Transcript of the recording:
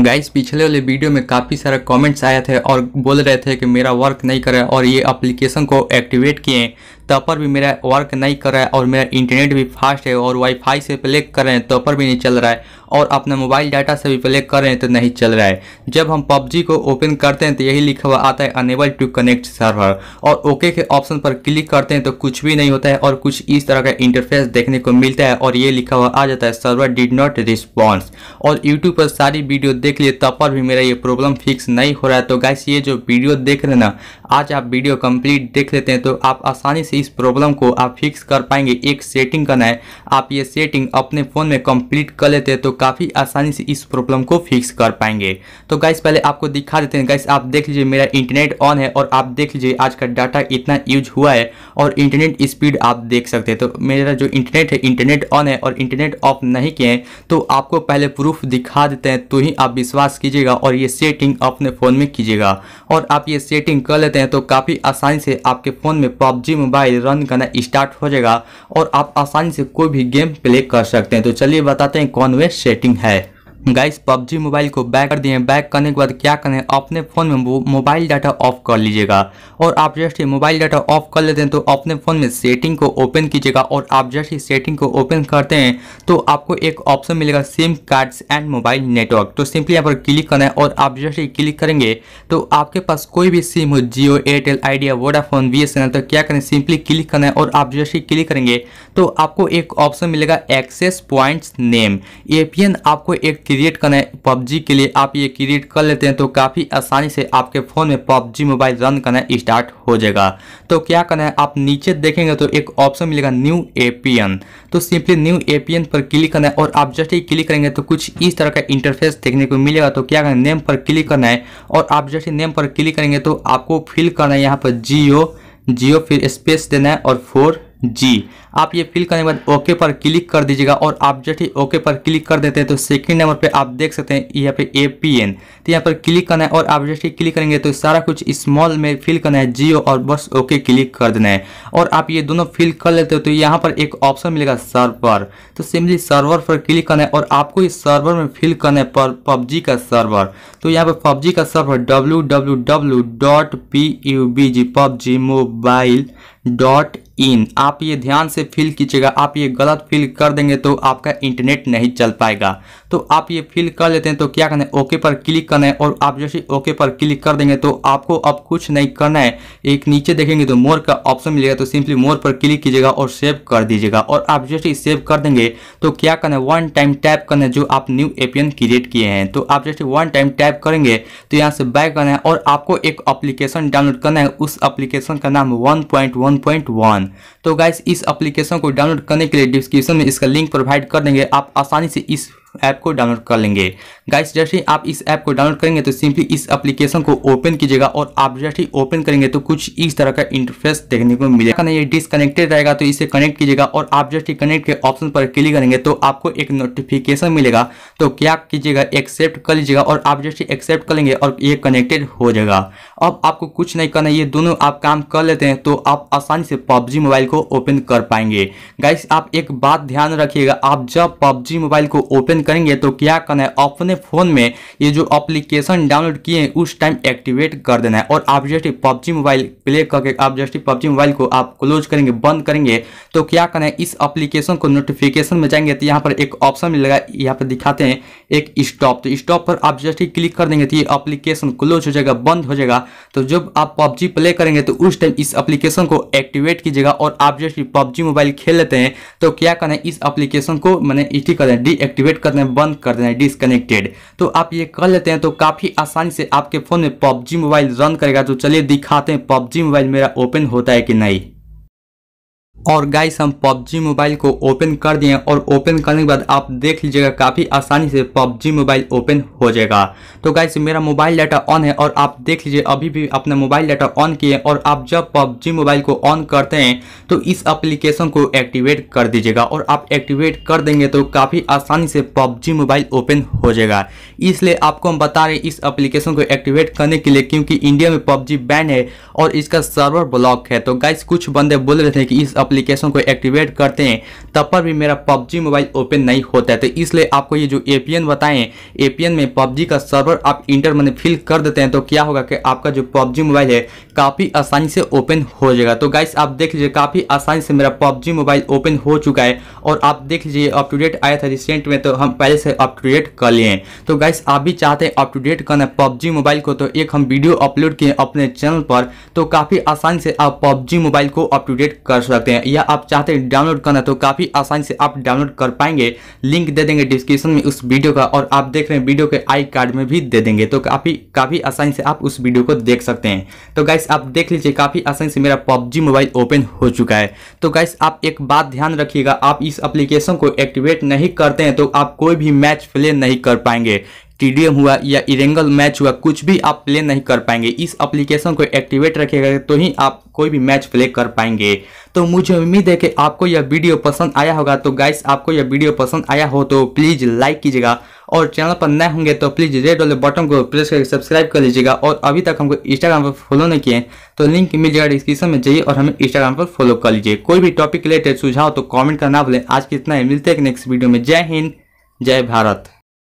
guys पिछले वाले video में काफ़ी सारा कमेंट्स आए थे और बोल रहे थे कि मेरा वर्क नहीं करे और ये एप्लीकेशन को एक्टिवेट किए पर भी मेरा वर्क नहीं कर रहा है और मेरा इंटरनेट भी फास्ट है और वाईफाई से प्ले कर रहे हैं पर भी नहीं चल रहा है और अपना मोबाइल डाटा से भी प्ले कर रहे हैं तो नहीं चल रहा है जब हम पबजी को ओपन करते हैं तो यही लिखा हुआ आता है अनेबल टू कनेक्ट सर्वर और ओके के ऑप्शन पर क्लिक करते हैं तो कुछ भी नहीं होता है और कुछ इस तरह का इंटरफेस देखने को मिलता है और ये लिखा हुआ आ जाता है सर्वर डिड नॉट रिस्पॉन्स और यूट्यूब पर सारी वीडियो देख लिए तब पर भी मेरा ये प्रॉब्लम फिक्स नहीं हो रहा है तो गैस ये जो वीडियो देख रहे ना आज आप वीडियो कंप्लीट देख लेते हैं तो आप आसानी से इस प्रॉब्लम को आप फिक्स कर पाएंगे एक सेटिंग करना है आप ये सेटिंग अपने फ़ोन में कंप्लीट कर लेते हैं तो काफ़ी आसानी से इस प्रॉब्लम को फिक्स कर पाएंगे तो गाइस पहले आपको दिखा देते हैं गाइस आप देख लीजिए मेरा इंटरनेट ऑन है और आप देख लीजिए आज का डाटा इतना यूज हुआ है और इंटरनेट स्पीड आप देख सकते हैं तो मेरा जो इंटरनेट है इंटरनेट ऑन है और इंटरनेट ऑफ नहीं किए हैं तो आपको पहले प्रूफ दिखा देते हैं तो ही आप विश्वास कीजिएगा और ये सेटिंग अपने फ़ोन में कीजिएगा और आप ये सेटिंग कर लेते हैं तो काफ़ी आसानी से आपके फ़ोन में पबजी मोबाइल मोबाइल रन करना स्टार्ट हो जाएगा और आप आसानी से कोई भी गेम प्ले कर सकते हैं तो चलिए बताते हैं कौन वे सेटिंग है गाइस पबजी मोबाइल को बैक कर दिए बैक करने के बाद क्या करें अपने फ़ोन में मोबाइल डाटा ऑफ कर लीजिएगा और आप जस्ट ये मोबाइल डाटा ऑफ कर लेते हैं तो अपने फ़ोन में सेटिंग को ओपन कीजिएगा और आप जस्ट ही सेटिंग को ओपन करते हैं तो आपको एक ऑप्शन मिलेगा SIM cards and mobile network तो सिंपली यहाँ पर क्लिक करना है और आप जस्ट ये क्लिक करेंगे तो आपके पास कोई भी सिम हो जियो एयरटेल आइडिया वोडाफोन बी तो क्या करें सिंपली क्लिक करना है और आप जस्ट ही क्लिक करेंगे तो आपको एक ऑप्शन मिलेगा एक्सेस पॉइंट्स नेम ए आपको एक क्रिएट है पबजी के लिए आप ये क्रिएट कर लेते हैं तो काफ़ी आसानी से आपके फ़ोन में पबजी मोबाइल रन करना स्टार्ट हो जाएगा तो क्या करना है आप नीचे देखेंगे तो एक ऑप्शन मिलेगा न्यू एपीएन तो सिंपली न्यू एपीएन पर क्लिक करना है और आप जस्ट ही क्लिक करेंगे तो कुछ इस तरह का इंटरफेस देखने को मिलेगा तो क्या करना है नेम पर क्लिक करना है और आप जस्ट ही नेम पर क्लिक करेंगे तो आपको फिल करना है यहाँ पर जियो जियो फिर स्पेस देना है और फोर जी आप ये फिल करने के बाद ओके पर क्लिक कर दीजिएगा और आप जैसे ही ओके पर क्लिक कर देते हैं तो सेकंड नंबर पे आप देख सकते हैं यहाँ पे ए पी एन तो यहाँ पर क्लिक करना है और आप जैसे ही क्लिक करेंगे तो सारा कुछ स्मॉल में फिल करना है जियो और बस ओके क्लिक कर देना है और आप ये दोनों फिल कर लेते हो तो यहाँ पर एक ऑप्शन मिलेगा सर्वर तो सिंपली सर्वर पर क्लिक करना है और आपको इस सर्वर में फिल करना है पर पबजी का सर्वर तो यहाँ पर पबजी का server W W W dot P U B G PUBG mobile dot in आप ये ध्यान से से फिल कीजिएगा आप ये गलत फिल कर देंगे तो आपका इंटरनेट नहीं चल पाएगा तो आप ये फिल कर लेते हैं तो क्या करना है ओके पर क्लिक करना है और आप जैसे ओके पर क्लिक कर देंगे तो आपको अब कुछ नहीं करना है एक नीचे देखेंगे तो मोर का ऑप्शन मिलेगा तो सिंपली मोर पर क्लिक कीजिएगा और सेव कर दीजिएगा और आप जैसे सेव कर देंगे तो क्या करना है वन टाइम टैप करना है जो आप न्यू एपियन क्रिएट किए हैं तो आप जैसे वन टाइम टैप करेंगे तो यहाँ से बैक करना है और आपको एक अप्लीकेशन डाउनलोड करना है उस अप्लीकेशन का नाम वन तो गाइस इस अप्लीकेशन एप्लीकेशन को डाउनलोड करने के लिए डिस्क्रिप्शन में इसका लिंक प्रोवाइड कर देंगे आप आसानी से इस ऐप को डाउनलोड कर लेंगे गाइस जैसे ही आप इस ऐप को डाउनलोड करेंगे तो सिंपली इस एप्लीकेशन को ओपन कीजिएगा और आप जैसे ही ओपन करेंगे तो कुछ इस तरह का इंटरफेस देखने को मिलेगा ना ये डिसकनेक्टेड रहेगा तो इसे कनेक्ट कीजिएगा और आप जैसे ही कनेक्ट के ऑप्शन पर क्लिक करेंगे तो आपको एक नोटिफिकेशन मिलेगा तो क्या कीजिएगा एक्सेप्ट कर लीजिएगा और आप जैसे एक्सेप्ट कर लेंगे और ये कनेक्टेड हो जाएगा अब आपको कुछ नहीं करना ये दोनों आप काम कर लेते हैं तो आप आसानी से पबजी मोबाइल को ओपन कर पाएंगे गाइस आप एक बात ध्यान रखिएगा आप जब पबजी मोबाइल को ओपन करेंगे तो क्या करना है अपने फ़ोन में ये जो अप्लीकेशन डाउनलोड किए हैं उस टाइम एक्टिवेट कर देना है और आप जस्ट पबजी मोबाइल प्ले करके आप जस्ट पबजी मोबाइल को आप क्लोज करेंगे बंद करेंगे तो क्या करना है इस अप्लीकेशन को नोटिफिकेशन में जाएंगे तो यहाँ पर एक ऑप्शन मिलेगा यहाँ पर दिखाते हैं एक स्टॉप तो स्टॉप पर आप जस्ट क्लिक कर देंगे तो ये अप्लीकेशन क्लोज हो जाएगा बंद हो जाएगा तो जब आप पबजी प्ले करेंगे तो उस टाइम इस अप्लीकेशन को एक्टिवेट कीजिएगा और आप जस्ट पबजी मोबाइल खेल लेते हैं तो क्या करना है इस अप्लीकेशन को मैंने इसी करें डीएक्टिवेट कर करते हैं बंद कर देना है डिसकनेक्टेड तो आप ये कर लेते हैं तो काफ़ी आसानी से आपके फ़ोन में पबजी मोबाइल रन करेगा तो चलिए दिखाते हैं पबजी मोबाइल मेरा ओपन होता है कि नहीं और गाइस हम PUBG मोबाइल को ओपन कर दिए और ओपन करने के बाद आप देख लीजिएगा काफ़ी आसानी से PUBG मोबाइल ओपन हो जाएगा तो गाइस मेरा मोबाइल डाटा ऑन है और आप देख लीजिए अभी भी अपना मोबाइल डाटा ऑन किए और आप जब PUBG मोबाइल को ऑन करते हैं तो इस एप्लीकेशन को एक्टिवेट कर दीजिएगा और आप एक्टिवेट कर देंगे तो काफ़ी आसानी से PUBG मोबाइल ओपन हो जाएगा इसलिए आपको हम बता रहे इस अप्लीकेशन को एक्टिवेट करने के लिए क्योंकि इंडिया में पबजी बैन है और इसका सर्वर ब्लॉक है तो गाइस कुछ बंदे बोल रहे थे कि इस एप्लीकेशन को एक्टिवेट करते हैं तब पर भी मेरा पबजी मोबाइल ओपन नहीं होता है तो इसलिए आपको ये जो एन बताएं एन में पबजी का सर्वर आप इंटर मैंने फिल कर देते हैं तो क्या होगा कि आपका जो पबजी मोबाइल है काफ़ी आसानी से ओपन हो जाएगा तो गाइस आप देख लीजिए काफ़ी आसानी से मेरा पबजी मोबाइल ओपन हो चुका है और आप देख लीजिए अप टू डेट आया था रिसेंट में तो हम पहले से अप टू डेट कर लिए हैं तो गाइस आप भी चाहते हैं अप टू डेट करना पबजी मोबाइल को तो एक हम वीडियो अपलोड किए अपने चैनल पर तो काफ़ी आसानी से आप पबजी मोबाइल को अप टू डेट कर सकते हैं हैं या आप चाहते हैं डाउनलोड करना तो काफ़ी आसानी से आप डाउनलोड कर पाएंगे लिंक दे देंगे डिस्क्रिप्शन में उस वीडियो का और आप देख रहे हैं वीडियो के आई कार्ड में भी दे देंगे तो काफ़ी काफ़ी आसानी से आप उस वीडियो को देख सकते हैं तो गाइस आप देख लीजिए काफ़ी आसानी से मेरा पबजी मोबाइल ओपन हो चुका है तो गाइस आप एक बात ध्यान रखिएगा आप इस अप्लीकेशन को एक्टिवेट नहीं करते हैं तो आप कोई भी मैच प्ले नहीं कर पाएंगे टीडीएम हुआ या इरेंगल मैच हुआ कुछ भी आप प्ले नहीं कर पाएंगे इस एप्लीकेशन को एक्टिवेट रखेगा तो ही आप कोई भी मैच प्ले कर पाएंगे तो मुझे उम्मीद है कि आपको यह वीडियो पसंद आया होगा तो गाइस आपको यह वीडियो पसंद आया हो तो प्लीज़ लाइक कीजिएगा और चैनल पर नए होंगे तो प्लीज़ रेड वाले बटन को प्रेस करके सब्सक्राइब कर लीजिएगा और अभी तक हमको इंस्टाग्राम पर फॉलो नहीं किए तो लिंक मिल जाएगा डिस्क्रिप्शन में जाइए और हमें इंस्टाग्राम पर फॉलो कर लीजिए कोई भी टॉपिक रिलेटेड सुझाव तो कॉमेंट करना भूलें आज कितना है मिलते हैं नेक्स्ट वीडियो में जय हिंद जय भारत